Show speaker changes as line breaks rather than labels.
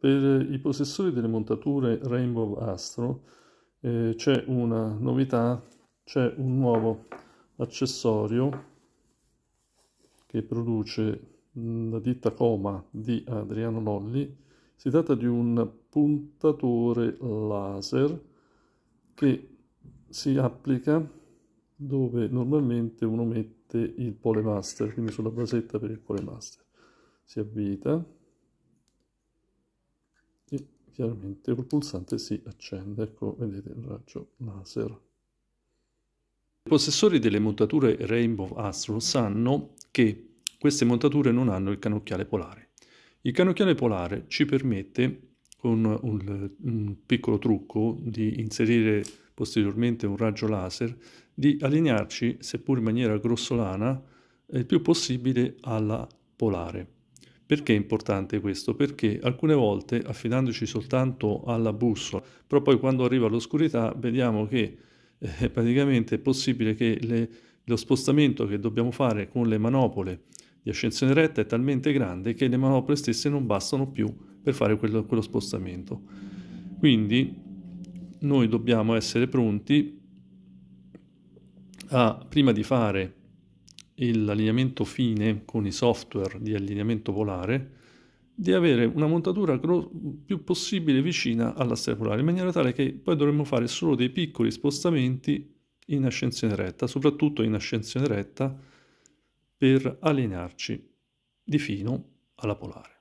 Per i possessori delle montature Rainbow Astro eh, c'è una novità, c'è un nuovo accessorio che produce mm, la ditta Coma di Adriano Lolli. Si tratta di un puntatore laser che si applica dove normalmente uno mette il polemaster, quindi sulla basetta per il polemaster. Si avvita chiaramente col pulsante si accende, ecco vedete il raggio laser. I possessori delle montature Rainbow Astro sanno che queste montature non hanno il cannocchiale polare. Il cannocchiale polare ci permette con un, un, piccolo trucco di inserire posteriormente un raggio laser, di allinearci, seppur in maniera grossolana, il più possibile alla polare. Perché è importante questo? Perché alcune volte, affidandoci soltanto alla bussola, però poi quando arriva l'oscurità vediamo che eh, praticamente è possibile che le, lo spostamento che dobbiamo fare con le manopole di ascensione retta è talmente grande che le manopole stesse non bastano più per fare quello, quello spostamento. Quindi noi dobbiamo essere pronti a, prima di fare l'allineamento fine con i software di allineamento polare, di avere una montatura gro- più possibile vicina alla stella polare, in maniera tale che poi dovremmo fare solo dei piccoli spostamenti in ascensione retta, soprattutto in ascensione retta, per allinearci di fino alla polare.